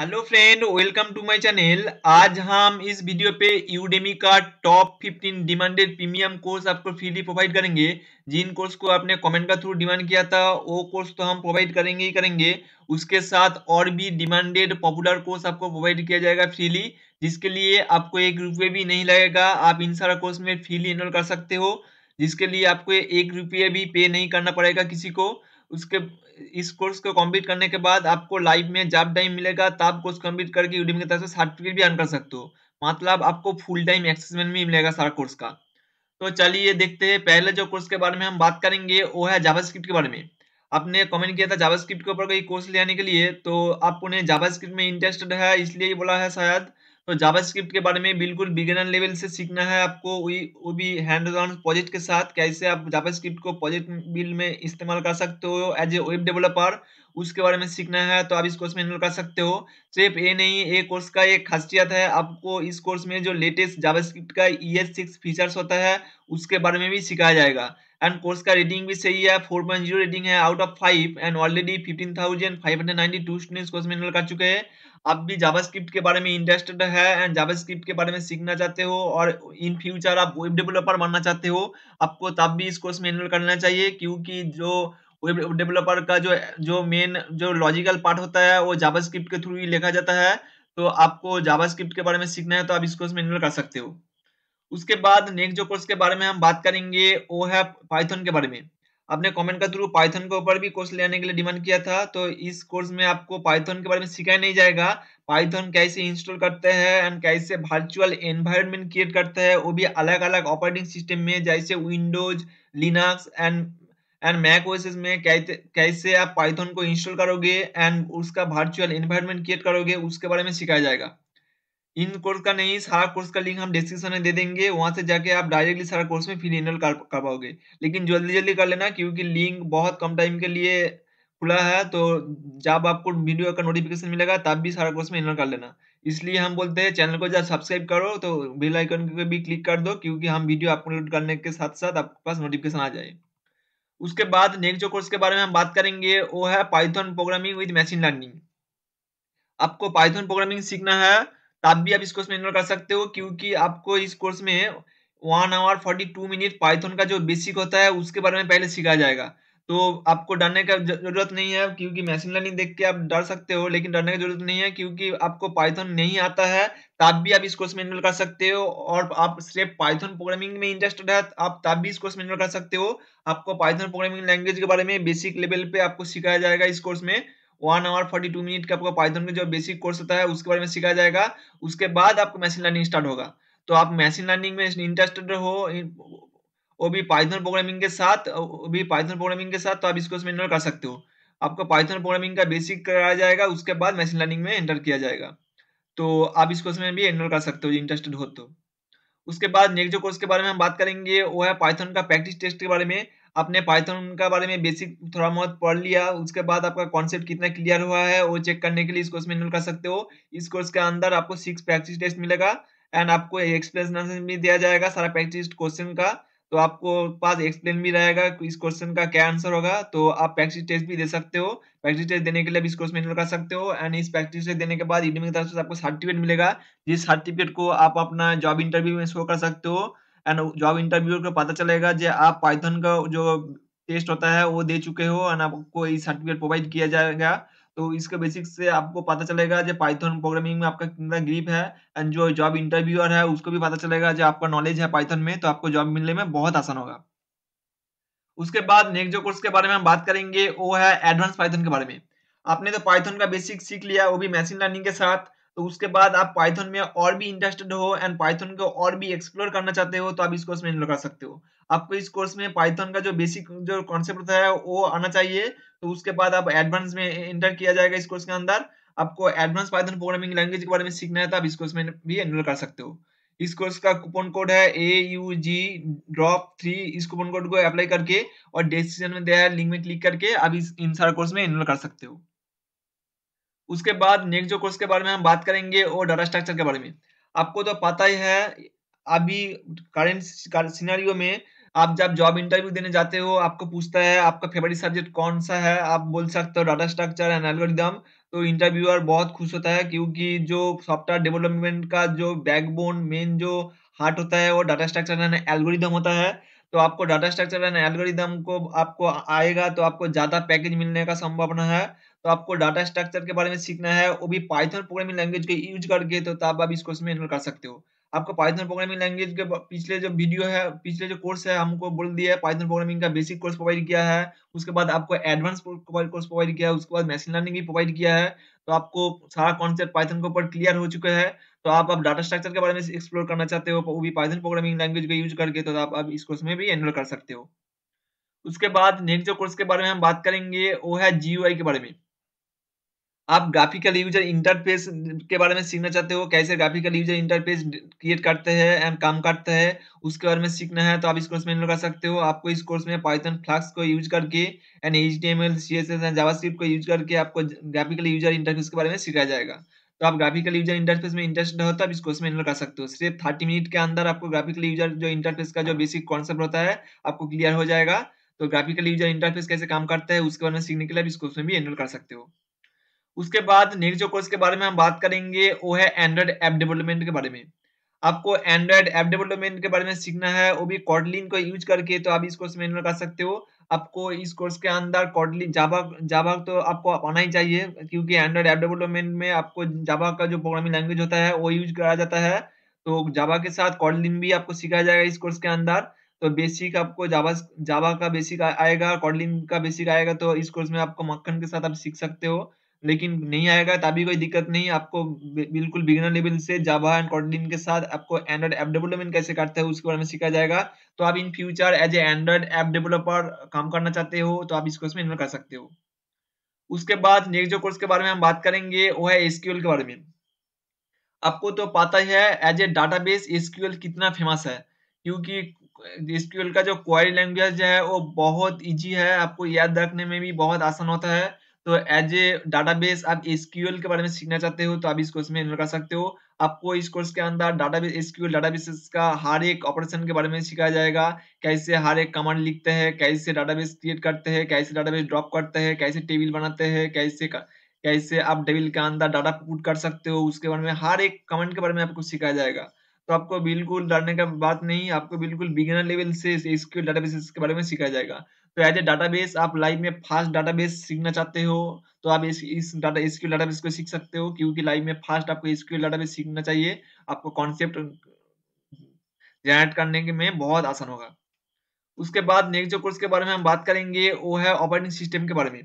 hello friend welcome to my channel आज हम इस वीडियो पे यूडेमी का टॉप 15 डिमांडेड प्रीमियम कोर्स आपको फ्रीली प्रोवाइड करेंगे जिन कोर्स को आपने कमेंट का थ्रू डिमांड किया था वो कोर्स तो हम प्रोवाइड करेंगे ही करेंगे उसके साथ और भी डिमांडेड पॉपुलर कोर्स आपको प्रोवाइड किया जाएगा फ्रीली जिसके लिए आपको एक रुपये भी नहीं लगेगा आप इन सारा कोर्स में फ्रीली एनरोल कर सकते हो जिसके लिए आपको एक रुपये भी पे नहीं करना पड़ेगा किसी को उसके इस कोर्स को कंप्लीट करने के बाद आपको लाइफ में जब टाइम मिलेगा तब कोर्स कंप्लीट करके यूडीम की तरफ से सर्टिफिकेट भी अर्न कर सकते हो मतलब आपको फुल टाइम एक्सेसमेंट भी मिलेगा सारा कोर्स का तो चलिए देखते हैं पहले जो कोर्स के बारे में हम बात करेंगे वो है जावास्क्रिप्ट के बारे में आपने कमेंट किया था जावास्क्रिप्ट के ऊपर कोई कोर्स लेने के लिए तो आप उन्हें जावास्क्रिप्ट में इंटरेस्टेड है इसलिए बोला है शायद तो जावास्क्रिप्ट के बारे में बिल्कुल बिगिनर लेवल से सीखना है आपको वही वो भी हैंड ऑन प्रोजेक्ट के साथ कैसे आप जावास्क्रिप्ट को प्रोजेक्ट बिल में इस्तेमाल कर सकते हो एज ए वेब डेवलपर उसके बारे में सीखना है तो आप इस कोर्स में एनरोल कर सकते हो सिर्फ ये नहीं ये कोर्स का एक खासियत है आपको इस कोर्स में जो लेटेस्ट जावास्क्रिप्ट का ई एस सिक्स फीचर्स होता है उसके बारे में भी सिखाया जाएगा एंड कोर्स का रेटिंग भी सही है फोर पॉइंट जीरो रेटिंग है out of five and already fifteen thousand five hundred ninety two students course में कर चुके हैं आप भी जावास्क्रिप्ट के बारे में इंटरेस्टेड है एंड जावास्क्रिप्ट के बारे में सीखना चाहते हो और इन फ्यूचर आप वेब डेवलपर बनना चाहते हो आपको तब भी इस कोर्स में एनरोल करना चाहिए क्योंकि जो वेब डेवलपर का जो जो मेन जो लॉजिकल पार्ट होता है वो जावास्क्रिप्ट के थ्रू ही लिखा जाता है तो आपको जावास्क्रिप्ट के बारे में सीखना है तो आप इस कोर्स में एनरोल कर सकते हो उसके बाद नेक्स्ट जो कोर्स के बारे में हम बात करेंगे वो है पाइथन के बारे में आपने कमेंट के थ्रू पाइथन के ऊपर भी कोर्स लेने के लिए डिमांड किया था तो इस कोर्स में आपको पाइथन के बारे में सिखाया नहीं जाएगा पाइथन कैसे इंस्टॉल करते हैं एंड कैसे वर्चुअल एनवायरनमेंट क्रिएट करते हैं वो भी अलग अलग ऑपरेटिंग सिस्टम में जैसे Windows Linux and and Mac OS में कैसे आप पाइथन को इंस्टॉल करोगे एंड उसका वर्चुअल एनवायरनमेंट क्रिएट करोगे उसके बारे में सिखाया जाएगा इन कोर्स का नहीं सारा कोर्स का लिंक हम डिस्क्रिप्शन में दे देंगे वहां से जाके आप डायरेक्टली सारा कोर्स में फिर एनरोल कर, कर पाओगे लेकिन जल्दी जल्दी कर लेना क्योंकि लिंक बहुत कम टाइम के लिए खुला है तो जब आपको वीडियो का नोटिफिकेशन मिलेगा तब भी सारा कोर्स में इनरोल कर लेना इसलिए हम बोलते हैं चैनल को जब सब्सक्राइब करो तो बेल आइकन पे भी क्लिक कर दो क्योंकि हम वीडियो अपलोड करने के साथ साथ आपके पास नोटिफिकेशन आ जाए उसके बाद नेक्स्ट जो कोर्स के बारे में हम बात करेंगे वो है Python programming with machine learning आपको पाइथन प्रोग्रामिंग सीखना है आप भी आप इस कोर्स में इनरोल कर सकते हो क्योंकि आपको इस कोर्स में one hour forty two minute Python का जो बेसिक होता है उसके बारे में पहले सिखाया जाएगा तो आपको डरने का जरूरत नहीं है क्योंकि मशीन लर्निंग देख के आप डर सकते हो लेकिन डरने की जरूरत नहीं है क्योंकि आपको पाइथन नहीं आता है तब भी आप इस कोर्स में इनरोल कर सकते हो और आप सिर्फ पाइथन प्रोग्रामिंग में इंटरेस्टेड है आप तब भी इस कोर्स में इनरोल कर सकते हो आपको पाइथन प्रोग्रामिंग लैंग्वेज के बारे में बेसिक लेवल पे आपको सिखाया जाएगा इस कोर्स में one hour forty two minute का आपका पाइथन का जो बेसिक कोर्स होता है उसके बारे में सिखाया जाएगा उसके बाद आपको मशीन लर्निंग स्टार्ट होगा तो आप मशीन लर्निंग में इंटरेस्टेड हो वो भी पाइथन प्रोग्रामिंग के साथ वो भी पाइथन प्रोग्रामिंग के साथ तो आप इसको उसमें इनरोल कर सकते हो आपको पाइथन प्रोग्रामिंग का बेसिक कराया जाएगा उसके बाद मशीन लर्निंग में एंटर किया जाएगा तो आप इस कोर्स में भी एनरोल कर सकते हो जो इंटरेस्टेड हो तो उसके बाद नेक्स्ट जो कोर्स के बारे में हम बात करेंगे वो है पाइथन का प्रैक्टिस टेस्ट के बारे में आपने पाइथन का बारे में बेसिक थोड़ा बहुत पढ़ लिया उसके बाद आपका कॉन्सेप्ट कितना क्लियर हुआ है वो चेक करने के लिए इस कोर्स में इनरोल कर सकते हो इस कोर्स के अंदर आपको सिक्स प्रैक्टिस टेस्ट मिलेगा एंड आपको एक्सप्लेनेशन भी दिया जाएगा सारा प्रैक्टिस क्वेश्चन का तो आपको पास एक्सप्लेन भी रहेगा इस क्वेश्चन का क्या आंसर होगा तो आप प्रैक्टिस टेस्ट भी दे सकते हो प्रैक्टिस टेस्ट देने के लिए भी इस कोर्स में इनरोल कर सकते हो एंड इस प्रैक्टिस टेस्ट देने के बाद इवनिंग की तरफ से आपको सर्टिफिकेट मिलेगा जिस सर्टिफिकेट को आप अपना जॉब इंटरव्यू में शो कर सकते हो एंड जॉब इंटरव्यू को पता चलेगा जो आप पाइथन का जो टेस्ट होता है वो दे चुके हो एंड आपको ये सर्टिफिकेट प्रोवाइड किया जाएगा तो इसके बेसिक से आपको पता चलेगा जो पाइथन प्रोग्रामिंग में आपका कितना ग्रीप है एंड जो जॉब इंटरव्यूअर है उसको भी पता चलेगा जो आपका नॉलेज है पाइथन में तो आपको जॉब मिलने में बहुत आसान होगा उसके बाद नेक्स्ट जो कोर्स के बारे में हम बात करेंगे वो है एडवांस पाइथन के बारे में आपने तो पाइथन का बेसिक सीख लिया वो भी मशीन लर्निंग के साथ तो उसके बाद आप पाइथन में और भी इंटरेस्टेड हो एंड पाइथन को और भी एक्सप्लोर करना चाहते हो तो आप इस कोर्स में लगा सकते हो आपको इस कोर्स में पाइथन का जो बेसिक जो कॉन्सेप्ट होता है वो आना चाहिए तो उसके बाद आप एडवांस में इंटर किया जाएगा इस कोर्स के अंदर आपको एडवांस पाइथन प्रोग्रामिंग लैंग्वेज के बारे में सीखना है तो आप इस कोर्स में भी एनरोल कर सकते हो इस कोर्स का कूपन कोड है A U G drop three इस कूपन कोड को अप्लाई करके और डिस्क्रिप्शन में दिया है लिंक में क्लिक करके आप इस इन सारा कोर्स में एनरोल कर सकते हो उसके बाद नेक्स्ट जो कोर्स के बारे में हम बात करेंगे वो डाटा स्ट्रक्चर के बारे में आपको तो पता ही है अभी करेंट सिनारियो में आप जब जॉब इंटरव्यू देने जाते हो आपको पूछता है आपका फेवरेट सब्जेक्ट कौन सा है आप बोल सकते हो डाटा स्ट्रक्चर एंड एल्गोरिदम तो इंटरव्यूअर बहुत खुश होता है क्योंकि जो सॉफ्टवेयर डेवलपमेंट का जो बैकबोन मेन जो हार्ट होता है वो डाटा स्ट्रक्चर एंड एल्गोरिदम होता है तो आपको डाटा स्ट्रक्चर एंड एल्गोरिदम को आपको आएगा तो आपको ज़्यादा पैकेज मिलने का संभावना है तो आपको डाटा स्ट्रक्चर के बारे में सीखना है वो भी पाइथन प्रोग्रामिंग लैंग्वेज के यूज करके तो आप इस कोर्स में एनरोल कर सकते हो आपको पाइथन प्रोग्रामिंग लैंग्वेज के पिछले जो वीडियो है पिछले जो कोर्स है हमको बोल दिया है पाइथन प्रोग्रामिंग का बेसिक कोर्स प्रोवाइड किया है उसके बाद आपको एडवांस कोर्स प्रोवाइड किया है उसके बाद मशीन लर्निंग भी प्रोवाइड किया है तो आपको सारा कॉन्सेप्ट पाइथन के ऊपर क्लियर हो चुका है तो आप अब डाटा स्ट्रक्चर के बारे में एक्सप्लोर करना चाहते हो वो भी पाइथन प्रोग्रामिंग लैंग्वेज का यूज करके तो आप अब इस कोर्स में भी एनरोल कर सकते हो उसके बाद नेक्स्ट जो कोर्स के बारे में हम बात करेंगे वो है जी के बारे में आप ग्राफिकल यूजर इंटरफेस के बारे में सीखना चाहते हो कैसे ग्राफिकल यूजर इंटरफेस क्रिएट करते हैं एंड काम करते हैं उसके बारे में सीखना है तो आप इस कोर्स में लगा सकते हो आपको इस कोर्स में पाइथन फ्लक्स को यूज करके and H T M L C S S and JavaScript को यूज करके आपको ग्राफिकल यूजर इंटरफेस के बारे में सिखाया जाएगा तो आप ग्राफिकल यूजर इंटरफेस में इंटरेस्ट हो तो आप इस कोर्स में कर सकते हो सिर्फ थर्टी मिनट के अंदर आपको ग्राफिकल यूजर जो इंटरफेस का जो बेसिक कॉन्सेप्ट होता है आपको क्लियर हो जाएगा तो ग्राफिकल यूजर इंटरफेस कैसे काम करता है उसके बारे में सीखने के लिए आप इस कोर्स में भी एनरोल कर सकते हो उसके बाद नेक्स्ट जो कोर्स के बारे में हम बात करेंगे वो है एंड्रॉइड ऐप डेवलपमेंट के बारे में आपको एंड्रॉइड ऐप डेवलपमेंट के बारे में सीखना है वो भी कॉडलिन को यूज करके तो आप इस कोर्स में एनरोल कर सकते हो आपको इस कोर्स के अंदर कॉडलिन जावा जावा तो आपको आना ही चाहिए क्योंकि एंड्रॉइड ऐप डेवलपमेंट में आपको जावा का जो प्रोग्रामिंग लैंग्वेज होता है वो यूज करा जाता है तो जावा के साथ कॉडलिन भी आपको सिखाया जाएगा इस कोर्स के अंदर तो बेसिक आपको जावा जावा का बेसिक आएगा कॉडलिन का बेसिक आएगा तो इस कोर्स में आपको मक्खन के साथ आप सीख सकते हो लेकिन नहीं आएगा तभी कोई दिक्कत नहीं आपको बिल्कुल बिगनर लेवल से जावा एंड कॉर्डिन के साथ आपको एंड्रॉइड ऐप डेवलपमेंट कैसे करते हैं उसके बारे में सीखा जाएगा तो आप in future as a Android app developer काम करना चाहते हो तो आप इस कोर्स में इन्वॉल्व कर सकते हो उसके बाद नेक्स्ट जो कोर्स के बारे में हम बात करेंगे वो है एसक्यूएल के बारे में आपको तो पता ही है as a data base SQL कितना फेमस है क्योंकि एसक्यूएल का जो क्वारी लैंग्वेज है वो बहुत इजी है आपको याद रखने में भी बहुत आसान होता है तो एज ए डाटाबेस आप एसक्यूएल के बारे में सीखना चाहते हो तो आप इस कोर्स में कर सकते हो आपको इस कोर्स के अंदर डाटाबेस एसक्यूएल डाटाबेसेस का हर एक ऑपरेशन के बारे में सिखाया जाएगा कैसे हर एक कमांड लिखते हैं कैसे डाटाबेस क्रिएट करते हैं कैसे डाटाबेस ड्रॉप करते हैं कैसे टेबल बनाते हैं कैसे कैसे आप टेबल के अंदर डाटा पुट कर सकते हो उसके बारे में हर एक कमांड के बारे में आपको सिखाया जाएगा तो आपको बिल्कुल डरने का बात नहीं आपको बिल्कुल बिगिनर लेवल से एसक्यूएल बेस के बारे में सिखाया जाएगा तो एज ए डाटाबेस आप लाइव में फास्ट डाटाबेस सीखना चाहते हो तो आप इस इस डाटा एसक्यूएल डाटाबेस को सीख सकते हो क्योंकि लाइव में फास्ट आपको एसक्यूएल डाटाबेस सीखना चाहिए आपको कॉन्सेप्ट जनरेट करने के में बहुत आसान होगा उसके बाद नेक्स्ट जो कोर्स के बारे में हम बात करेंगे वो है ऑपरेटिंग सिस्टम के बारे में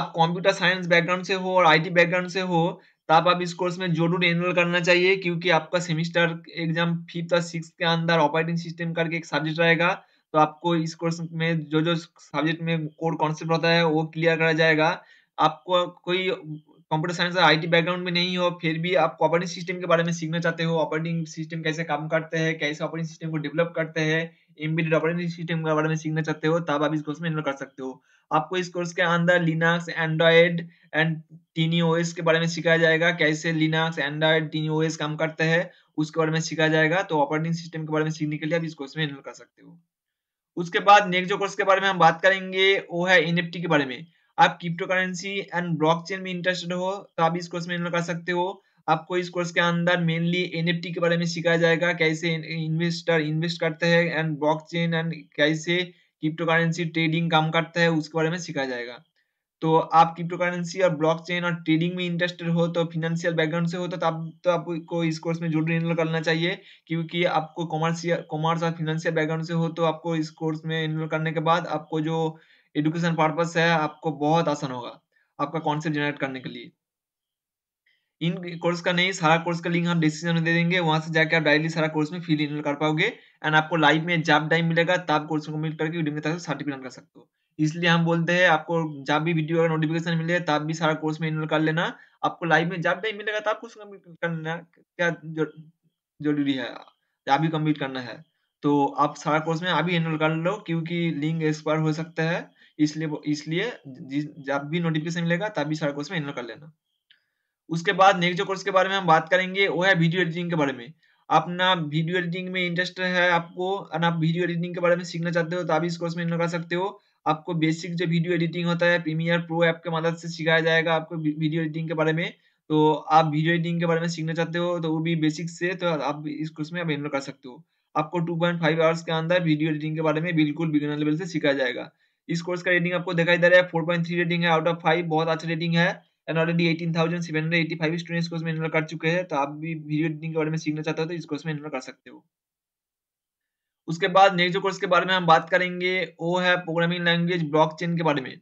आप कंप्यूटर साइंस बैकग्राउंड से हो और आईटी बैकग्राउंड से हो तब आप इस कोर्स में जरूर एनरोल करना चाहिए क्योंकि आपका सेमिस्टर एग्जाम फिफ्थ और सिक्स के अंदर ऑपरेटिंग सिस्टम करके एक सब्जेक्ट रहेगा तो आपको इस कोर्स में जो जो सब्जेक्ट में कोर कॉन्सेप्ट होता है वो क्लियर करा जाएगा आपको कोई कंप्यूटर साइंस या आईटी बैकग्राउंड में नहीं हो फिर भी आप ऑपरेटिंग सिस्टम के बारे में सीखना चाहते हो ऑपरेटिंग सिस्टम कैसे काम करते हैं कैसे ऑपरेटिंग सिस्टम को डेवलप करते हैं एम्बेडेड ऑपरेटिंग सिस्टम के बारे में सीखना चाहते हो तब आप इस कोर्स में एनरोल कर सकते हो आपको इस कोर्स के अंदर लिनक्स एंड्रॉयड एंड ओएस के बारे में सिखाया जाएगा कैसे लिनक्स एंड्रॉयड ओएस काम करते हैं उसके बारे में सिखाया जाएगा तो ऑपरेटिंग सिस्टम के बारे में सीखने के लिए आप इस कोर्स में एनरोल कर सकते हो उसके बाद नेक्स्ट जो कोर्स के बारे में हम बात करेंगे वो है एन के बारे में आप क्रिप्टो करेंसी एंड ब्लॉकचेन में इंटरेस्टेड हो तो आप इस कोर्स में इनरोल कर सकते हो आपको इस कोर्स के अंदर मेनली एन के बारे में सिखाया जाएगा कैसे इन्वेस्टर इन्वेस्ट करते हैं एंड ब्लॉकचेन एंड कैसे क्रिप्टो करेंसी ट्रेडिंग काम करता है उसके बारे में सिखाया जाएगा तो आप क्रिप्टो करेंसी और ब्लॉकचेन और ट्रेडिंग में इंटरेस्टेड हो तो फिनेंशियल बैकग्राउंड से हो तो आप तो आपको इस कोर्स में जरूर इनरोल करना चाहिए क्योंकि आपको कॉमर्सियल कॉमर्स और फिनेंशियल बैकग्राउंड से हो तो आपको इस कोर्स में इनरोल करने के बाद आपको जो एडुकेशन पर्पस है आपको बहुत आसान होगा आपका कॉन्सेप्ट जनरेट करने के लिए इन कोर्स का नहीं सारा कोर्स का लिंक हम डिस्क्रिप्शन में दे देंगे वहां से जाकर आप डायरेक्टली सारा कोर्स में फील इनरोल कर पाओगे एंड आपको लाइव में जब टाइम मिलेगा तब कोर्स को मिल करके सर्टिफिकेट कर सकते हो इसलिए हम बोलते हैं आपको जब भी वीडियो का नोटिफिकेशन मिले तब भी सारा कोर्स में इनरोल कर लेना आपको लाइव में जब नहीं मिलेगा तब कुछ करना क्या जरूरी है जब भी कम्प्लीट करना है तो आप सारा कोर्स में अभी इनरोल कर लो क्योंकि लिंक एक्सपायर हो सकता है इसलिए इसलिए जब भी नोटिफिकेशन मिलेगा तब भी सारा कोर्स में इनरोल कर लेना उसके बाद नेक्स्ट जो कोर्स के बारे में हम बात करेंगे वो है वीडियो एडिटिंग के बारे में अपना वीडियो एडिटिंग में इंटरेस्ट है आपको और आप वीडियो एडिटिंग के बारे में सीखना चाहते हो तो आप इस कोर्स में इनरोल कर सकते हो आपको बेसिक जो वीडियो एडिटिंग होता है प्रीमियर प्रो ऐप के मदद से सिखाया जाएगा आपको वीडियो एडिटिंग के बारे में तो आप वीडियो एडिटिंग के बारे में सीखना चाहते हो तो वो भी बेसिक से तो आप इस कोर्स में आप एनरोल कर सकते हो आपको 2.5 पॉइंट आवर्स के अंदर वीडियो एडिटिंग के बारे में बिल्कुल बिगिनर लेवल से सिखाया जाएगा इस कोर्स का रेटिंग आपको दिखाई दे रहा है थ्री रेटिंग है आउट ऑफ फाइव बहुत अच्छा रेटिंग है and already eighteen thousand seven hundred five students course में एनरोल कर चुके हैं तो आप भी वीडियो एडिटिंग के बारे में सीखना चाहते हो तो इस कोर्स में एनरोल कर सकते हो उसके बाद नेक्स्ट जो कोर्स के बारे में हम बात करेंगे वो है प्रोग्रामिंग लैंग्वेज ब्लॉकचेन के बारे में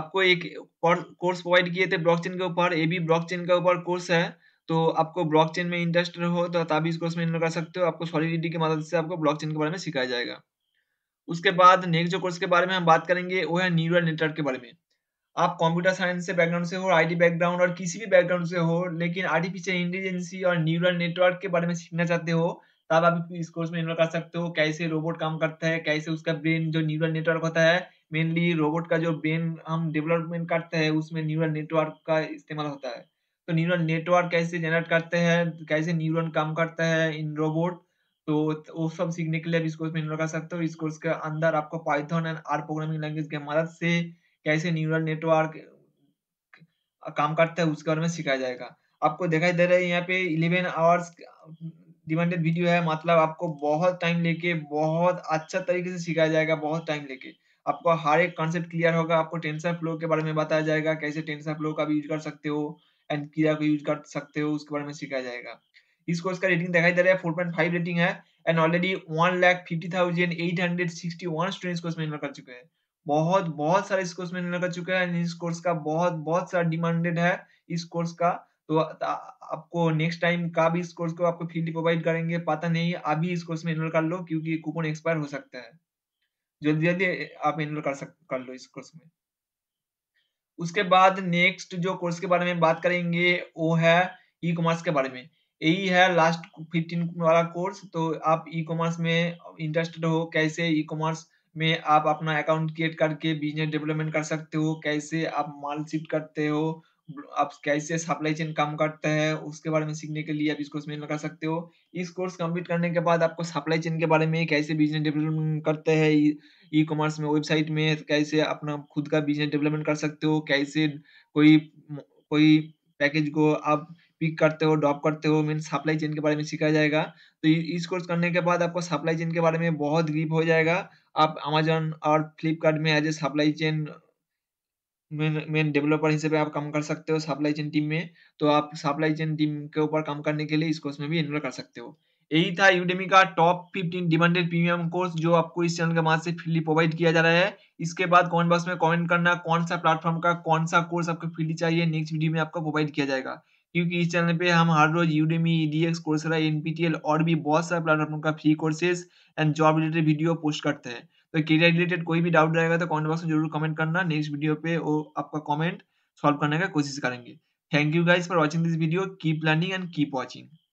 आपको एक कोर्स प्रोवाइड किए थे ब्लॉकचेन के ऊपर ए भी ब्लॉकचेन के ऊपर कोर्स है तो आपको ब्लॉकचेन में इंटरेस्ट हो तो तभी इस कोर्स में इन कर सकते हो आपको सॉलिडिटी की मदद से आपको ब्लॉकचेन के बारे में सिखाया जाएगा उसके बाद नेक्स्ट जो कोर्स के बारे में हम बात करेंगे वो है न्यूरल नेटवर्क के बारे में आप कंप्यूटर साइंस से बैकग्राउंड से हो आईटी बैकग्राउंड और किसी भी बैकग्राउंड से हो लेकिन आर्टिफिशियल इंटेलिजेंसी और न्यूरल नेटवर्क के बारे में सीखना चाहते हो तब आप इस कोर्स में इन्वॉल्व कर सकते हो कैसे रोबोट काम करता है कैसे उसका ब्रेन जो न्यूरल नेटवर्क होता है मेनली रोबोट का जो ब्रेन हम डेवलपमेंट करते हैं उसमें न्यूरल नेटवर्क का इस्तेमाल होता है तो न्यूरल नेटवर्क कैसे जनरेट करते हैं कैसे न्यूरॉन काम करता है इन रोबोट तो वो सब सीखने के लिए आप इस कोर्स में इन्वॉल्व कर सकते हो इस कोर्स के अंदर आपको Python and R programming language के मदद से कैसे न्यूरल नेटवर्क काम करता है उसके बारे में सिखाया जाएगा आपको दिखाई दे रहा है यहाँ पे इलेवन आवर्स डिमांडेड वीडियो है मतलब आपको बहुत टाइम लेके बहुत अच्छा तरीके से सिखाया जाएगा बहुत टाइम लेके आपको हर एक कॉन्सेप्ट क्लियर होगा आपको टेंसर फ्लो के बारे में बताया जाएगा कैसे टेंसर फ्लो का भी यूज कर सकते हो एंड क्रिया को यूज कर सकते हो उसके बारे में सिखाया जाएगा इस कोर्स का रेटिंग दिखाई दे रहा है फोर पॉइंट फाइव रेटिंग है and already one lakh fifty thousand eight hundred sixty one student course में एनरोल कर चुके हैं बहुत बहुत सारे इस कोर्स में एनरोल कर चुके हैं इस कोर्स का बहुत बहुत सारा डिमांडेड है इस कोर्स का तो आपको नेक्स्ट टाइम का भी इस कोर्स को आपको फ्री प्रोवाइड करेंगे पता नहीं अभी इस कोर्स में एनरोल कर लो क्योंकि कूपन एक्सपायर हो सकता है जल्दी जल्दी आप एनरोल कर सक कर लो इस कोर्स में उसके बाद नेक्स्ट जो कोर्स के बारे में बात करेंगे वो है ई कॉमर्स के बारे में यही है लास्ट फिफ्टीन वाला कोर्स तो आप ई कॉमर्स में इंटरेस्टेड हो कैसे ई कॉमर्स में आप अपना अकाउंट क्रिएट करके बिजनेस डेवलपमेंट कर सकते हो कैसे आप माल शिफ्ट करते हो आप कैसे सप्लाई चेन काम करता है उसके बारे में सीखने के लिए आप इस कोर्स में कर सकते हो इस कोर्स कंप्लीट करने के बाद आपको सप्लाई चेन के बारे में कैसे बिजनेस डेवलपमेंट करते हैं ई कॉमर्स में वेबसाइट में कैसे अपना खुद का बिजनेस डेवलपमेंट कर सकते हो कैसे कोई कोई पैकेज को आप पिक करते हो ड्रॉप करते हो मीन सप्लाई चेन के बारे में सीखा जाएगा तो इस कोर्स करने के बाद आपको सप्लाई चेन के बारे में बहुत ग्रीप हो जाएगा आप अमेजोन और फ्लिपकार्ट में as a supply chain men developer से आप काम कर सकते हो सप्लाई चेन टीम में तो आप सप्लाई चेन टीम के ऊपर काम करने के लिए इस कोर्स में भी एनरोल कर सकते हो यही था यूडेमी का top fifteen demanded premium course जो आपको इस चैनल के माध्यम से फ्रीली प्रोवाइड किया जा रहा है इसके बाद कमेंट बॉक्स में कमेंट करना कौन सा प्लेटफॉर्म का कौन सा कोर्स आपको फ्रीली चाहिए नेक्स्ट वीडियो में आपको प्रोवाइड किया जाएगा क्योंकि इस चैनल पे हम हर रोज यूडेमी ईडीएक्स कोर्स एनपीटीएल और भी बहुत सारे प्लेटफॉर्म का free courses and job related video post करते हैं तो के रिलेटेड कोई भी डाउट रहेगा तो कमेंट बॉक्स में जरूर कमेंट करना नेक्स्ट वीडियो पे वो आपका कमेंट सॉल्व करने का कोशिश करेंगे thank you guys for watching this video keep learning and keep watching